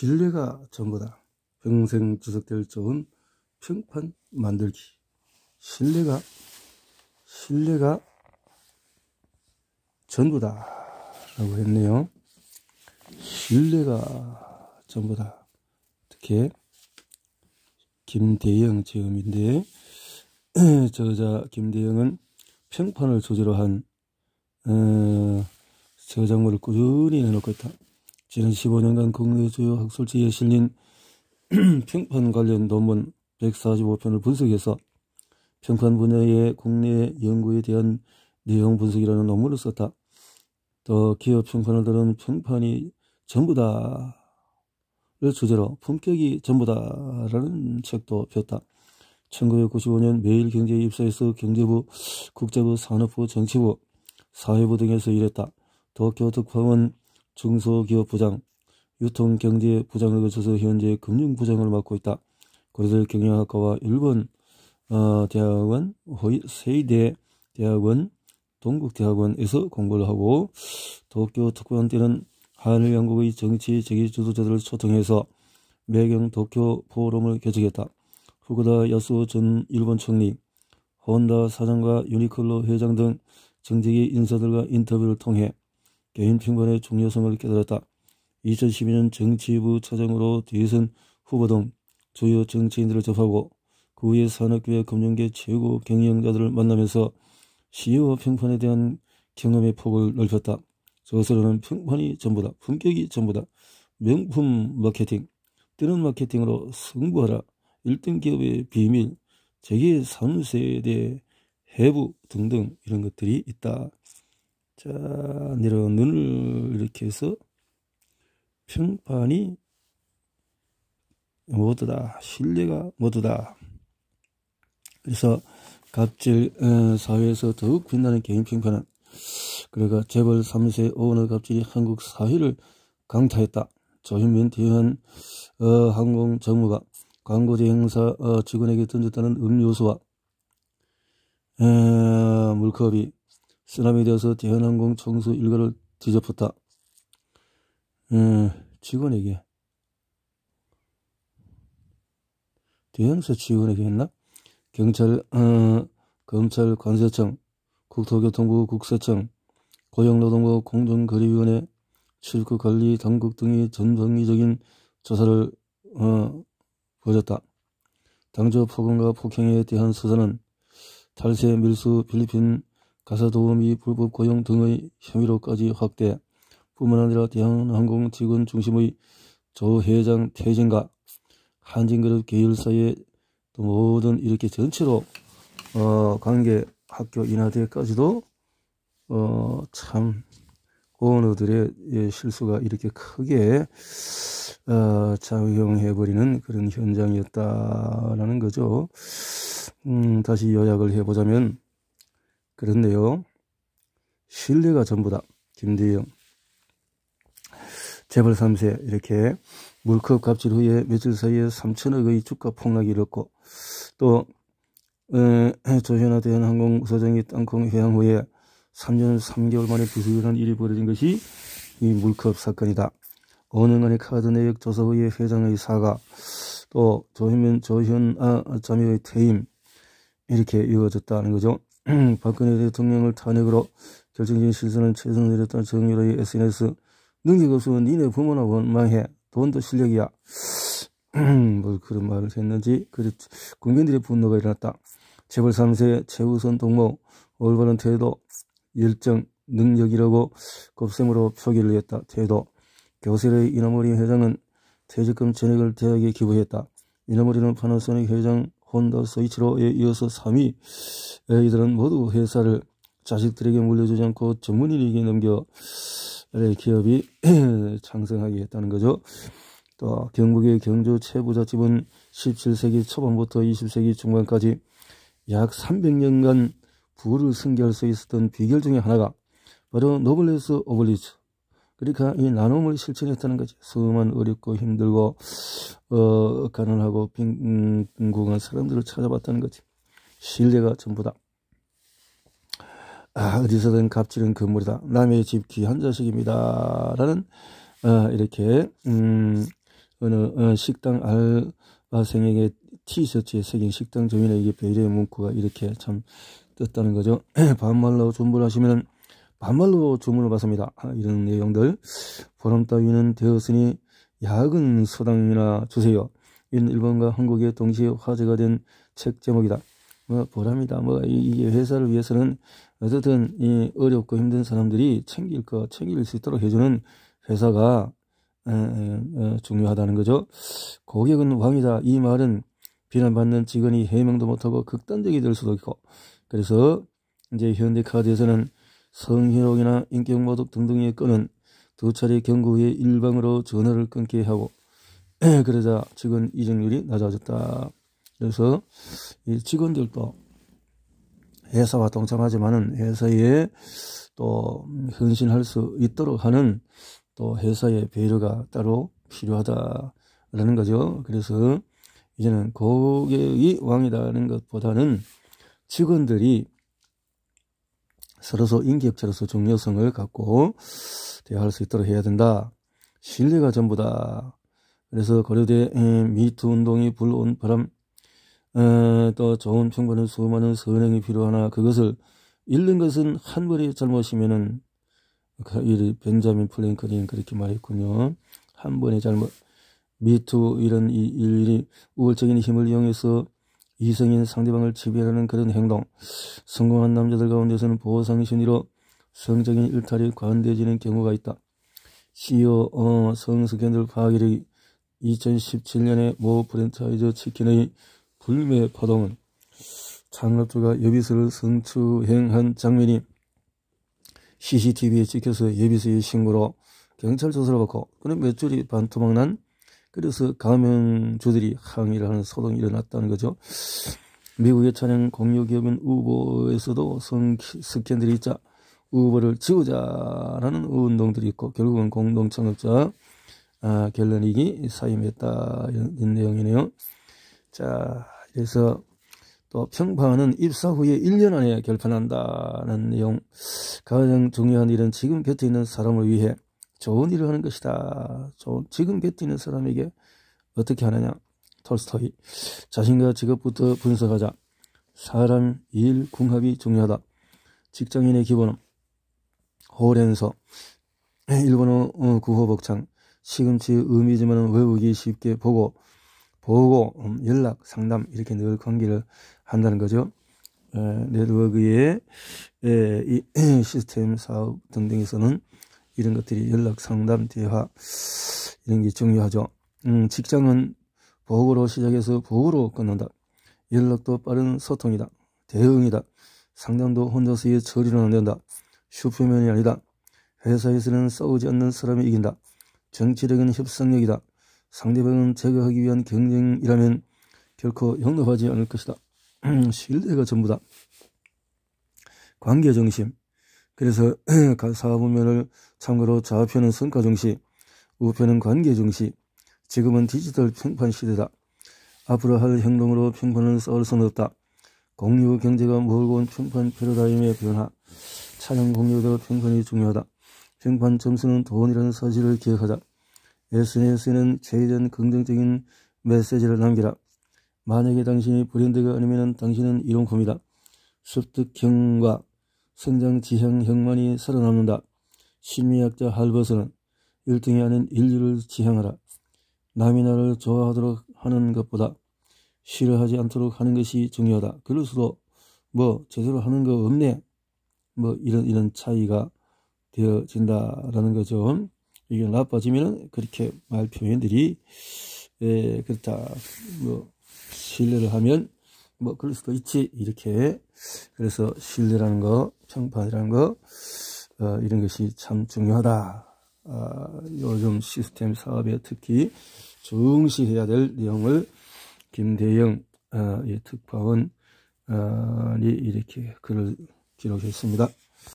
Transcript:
신뢰가 전부다. 평생 지속될 좋은 평판 만들기. 신뢰가, 신뢰가 전부다. 라고 했네요. 신뢰가 전부다. 특히, 김대영 제음인데 저자 김대영은 평판을 소재로 한, 어, 저작물을 꾸준히 내놓고 있다. 지난 15년간 국내주요 학술지에 실린 평판 관련 논문 145편을 분석해서 평판 분야의 국내 연구에 대한 내용 분석이라는 논문을 썼다. 또 기업 평판을들은 평판이 전부다를 주제로 품격이 전부다라는 책도 폈다. 1995년 매일경제에 입사해서 경제부, 국제부, 산업부, 정치부, 사회부 등에서 일했다. 도쿄 특파원 중소기업부장, 유통경제부장을 거쳐서 현재 금융부장을 맡고 있다. 고려대 경영학과와 일본 어, 대학원, 세이대 대학원, 동국대학원에서 공부를 하고 도쿄 특구원 때는 한일 양국의 정치 재기 주도자들을 초청해서 매경 도쿄 포럼을 개최했다. 후쿠다 야수전 일본 총리, 혼다 사장과 유니클로 회장 등 정직의 인사들과 인터뷰를 통해 개인 평판의 중요성을 깨달았다. 2012년 정치부 차장으로 대선 후보 등 주요 정치인들을 접하고 그 후에 산업계 금융계 최고 경영자들을 만나면서 시효와 평판에 대한 경험의 폭을 넓혔다. 저서로는 평판이 전부다. 품격이 전부다. 명품 마케팅, 뜨는 마케팅으로 승부하라. 1등 기업의 비밀, 재계 3세대 해부 등등 이런 것들이 있다. 자, 내려 눈을 이렇게 해서 평판이 모두다 신뢰가 모두다. 그래서 갑질 어, 사회에서 더욱 빛나는 개인 평판은 그러니 재벌 3세 오너 갑질이 한국 사회를 강타했다. 조현민 대한 어, 항공 정부가 광고제 행사 어, 직원에게 던졌다는 음료수와 에, 어, 물컵이 쓰나미에 대서 대한항공 청소 일가를 뒤덮었다. 음, 예, 직원에게. 대형사 직원에게 했나? 경찰, 어, 검찰, 관세청, 국토교통부, 국세청, 고용노동부, 공정거래위원회, 출입국 관리 당국 등이 전방위적인 조사를 어, 벌였다. 당조 폭언과 폭행에 대한 수사는 탈세, 밀수, 필리핀 가사도우미 불법 고용 등의 혐의로까지 확대 뿐만 아니라 대한항공 직원 중심의 조 회장 퇴진과 한진그룹 계열사의 또 모든 이렇게 전체로 어, 관계 학교 인하대까지도 어, 참오어들의 예, 실수가 이렇게 크게 어, 작용해버리는 그런 현장이었다라는 거죠. 음, 다시 요약을 해보자면 그런데요. 신뢰가 전부다. 김대영. 재벌 3세 이렇게 물컵 갑질 후에 며칠 사이에 3천억의 주가 폭락이 일었고 또 어, 조현아 대한항공 소장이 땅콩 회항 후에 3년 3개월 만에 부수일한 일이 벌어진 것이 이 물컵 사건이다. 어느 간의 카드 내역 조사 후에 회장의 사과 또 조현민 조현아 자매의 퇴임 이렇게 이어졌다는 거죠. 음, 박근혜 대통령을 탄핵으로 결정적인 실선을 최선 을이렸던 정유라의 SNS 능력 없으면 니네 부모나 원망해 돈도 실력이야 음, 뭘 그런 말을 했는지 그랬 국민들의 분노가 일어났다 재벌 3세 최우선 동무 올바른 태도 열정 능력이라고 곱셈으로 표기를 했다 태도 교실의 이너머리 회장은 퇴직금 전액을 대학에 기부했다 이너머리는 파나소닉 회장 혼다 스위치로에 이어서 3위 이들은 모두 회사를 자식들에게 물려주지 않고 전문인에게 넘겨 기업이 창성하게 했다는 거죠. 또 경북의 경주 최부자집은 17세기 초반부터 20세기 중반까지 약 300년간 부를 승계할 수 있었던 비결 중의 하나가 바로 노블레스 오블리츠 그러니까 이 나눔을 실천했다는 거지. 수음은 어렵고 힘들고 어, 가난하고 빈궁한 사람들을 찾아봤다는 거지. 신뢰가 전부다. 아, 어디서든 갑질은 건물이다. 남의 집 귀한 자식입니다. 라는 어, 이렇게 음, 어느 어, 식당 알바생에게 아, 티셔츠에 새긴 식당 주민에게 배려의 문구가 이렇게 참 떴다는 거죠. 반말로 존불하시면 은 반말로 주문을 받습니다. 아, 이런 내용들 보람 따위는 되었으니 야근 서당이나 주세요. 이런 일본과 한국의 동시에 화제가 된 책 제목이다. 뭐 보람이다. 뭐 이게 회사를 위해서는 어쨌든 이 어렵고 힘든 사람들이 챙길 거 챙길 수 있도록 해주는 회사가 어, 중요하다는 거죠. 고객은 왕이다. 이 말은 비난받는 직원이 해명도 못하고 극단적이 될 수도 있고 그래서 이제 현대카드에서는 성희롱이나 인격모독 등등의 건은 두 차례 경고 후에 일방으로 전화를 끊게 하고 그러자 직원 이직률이 낮아졌다. 그래서 이 직원들도 회사와 동참하지만은 회사에 또 헌신할 수 있도록 하는 또 회사의 배려가 따로 필요하다라는 거죠. 그래서 이제는 고객이 왕이다는 것보다는 직원들이 서로서 인기업체로서 중요성을 갖고 대화할 수 있도록 해야 된다. 신뢰가 전부다. 그래서 고려대 미투 운동이 불온 바람 에, 어, 또 좋은 충분한 수많은 선행이 필요하나 그것을 잃는 것은 한 번의 잘못이면은 그 벤자민 플랭크는 그렇게 말했군요. 한 번의 잘못 미투 이런 이 일이 우월적인 힘을 이용해서 이성인 상대방을 지배하는 그런 행동, 성공한 남자들 가운데서는 보호상의 심리로 성적인 일탈이 관대해지는 경우가 있다. CEO 어, 성스캔들 파괴력이 2017년에 모 프랜차이즈 치킨의 불매 파동은 창업주가 예비스를 성추행한 장면이 CCTV에 찍혀서 예비스의 신고로 경찰 조사를 받고 그는 몇 줄이 반토막난 그래서 가명주들이 항의를 하는 소동이 일어났다는 거죠. 미국의 차량 공유기업인 우버에서도 성 스캔들이 있자 우버를 지우자라는 운동들이 있고 결국은 공동창업자 아, 결론이기 사임했다 이런 내용이네요. 자 그래서 또 평판은 입사 후에 1년 안에 결판한다는 내용 가장 중요한 일은 지금 곁에 있는 사람을 위해 좋은 일을 하는 것이다. 좋은, 지금 곁에 있는 사람에게 어떻게 하느냐? 톨스토이. 자신과 직업부터 분석하자. 사람, 일, 궁합이 중요하다. 직장인의 기본은 호렌서, 네, 일본어 어, 구호복창, 시금치 의미지만 외우기 쉽게 보고, 보고, 음, 연락, 상담, 이렇게 늘 관계를 한다는 거죠. 네, 네트워크의 이 시스템 사업 등등에서는 이런 것들이 연락 상담 대화 이런 게 중요하죠. 음, 직장은 보호로 시작해서 보호로 끝난다. 연락도 빠른 소통이다. 대응이다. 상담도 혼자서의 처리는 안 된다. 슈퍼맨이 아니다. 회사에서는 싸우지 않는 사람이 이긴다. 정치력은 협상력이다. 상대방은 제거하기 위한 경쟁이라면 결코 영업하지 않을 것이다. 신뢰가 전부다. 관계정심, 그래서 사분면을 참고로 좌표는 성과 중시, 우표는 관계 중시, 지금은 디지털 평판 시대다. 앞으로 할 행동으로 평판을 쌓을 수는 없다. 공유 경제가 몰고 온 평판 패러다임의 변화, 차량 공유도 평판이 중요하다. 평판 점수는 돈이라는 사실을 기억하자. SNS에는 최대한 긍정적인 메시지를 남기라. 만약에 당신이 브랜드가 아니면 당신은 일용품이다. 습득형과 성장 지형 혁만이 살아남는다. 심리학자 할버스는 일등이 아닌 인류를 지향하라. 남이 나를 좋아하도록 하는 것보다 싫어하지 않도록 하는 것이 중요하다. 그럴수록 뭐 제대로 하는 거 없네. 뭐 이런 이런 차이가 되어진다라는 거죠. 이게 나빠지면 그렇게 말 표현들이 에, 예, 그렇다. 뭐 신뢰를 하면 뭐 그럴 수도 있지 이렇게 그래서 신뢰라는 거 평판이라는 거 어, 이런 것이 참 중요하다 아, 요즘 시스템 사업에 특히 중시해야 될 내용을 김대영 어, 특파원이 이렇게 글을 기록했습니다.